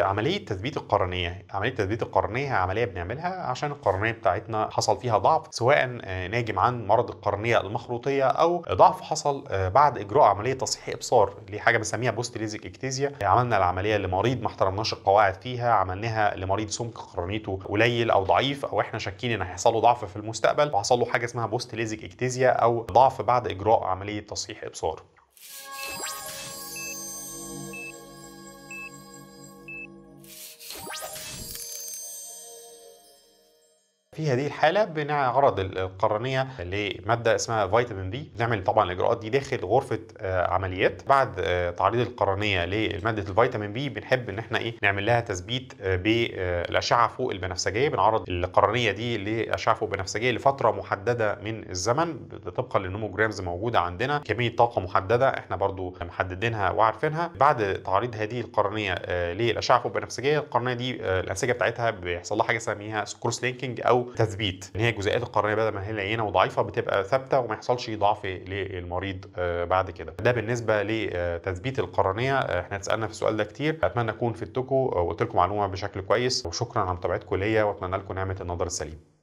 عملية تثبيت القرنية، عملية تثبيت القرنية هي عملية بنعملها عشان القرنية بتاعتنا حصل فيها ضعف سواء آه، ناجم عن مرض القرنية المخروطية أو ضعف حصل آه، بعد إجراء عملية تصحيح إبصار اللي حاجة بنسميها بوست ليزك اكتيزيا، عملنا العملية لمريض ما احترمناش القواعد فيها، عملناها لمريض سمك قرنيته قليل أو ضعيف أو احنا شاكين إن هيحصل له ضعف في المستقبل وحصل له حاجة اسمها بوست ليزك اكتيزيا أو ضعف بعد إجراء عملية تصحيح إبصار. في هذه الحالة بنعرض القرنية لمادة اسمها فيتامين دي بنعمل طبعا الإجراءات دي داخل غرفة آه، عمليات بعد آه، تعريض القرنية لمادة الفيتامين بي بنحب إن احنا إيه نعمل لها تثبيت آه، بالأشعة فوق البنفسجية بنعرض القرنية دي لأشعة فوق البنفسجية لفترة محددة من الزمن طبقا للنوموجرامز موجودة عندنا كمية طاقة محددة احنا برضو محددينها وعارفينها بعد تعريض هذه القرنية للأشعة فوق البنفسجية القرنية دي الأنسجة بتاعتها بيحصل لها حاجة اسمها سكروس لينكينج أو تثبيت ان هي الجزيئات القرنيه بدل ما هي لينه وضعيفه بتبقى ثابته وما يحصلش ضعف للمريض آه، بعد كده ده بالنسبه لتثبيت آه، القرنيه آه، احنا اتسالنا في السؤال ده كتير اتمنى اكون فدتكم وقلت لكم معلومه بشكل كويس وشكرا على متابعتكم ليا واتمنى لكم نعمه النظر السليم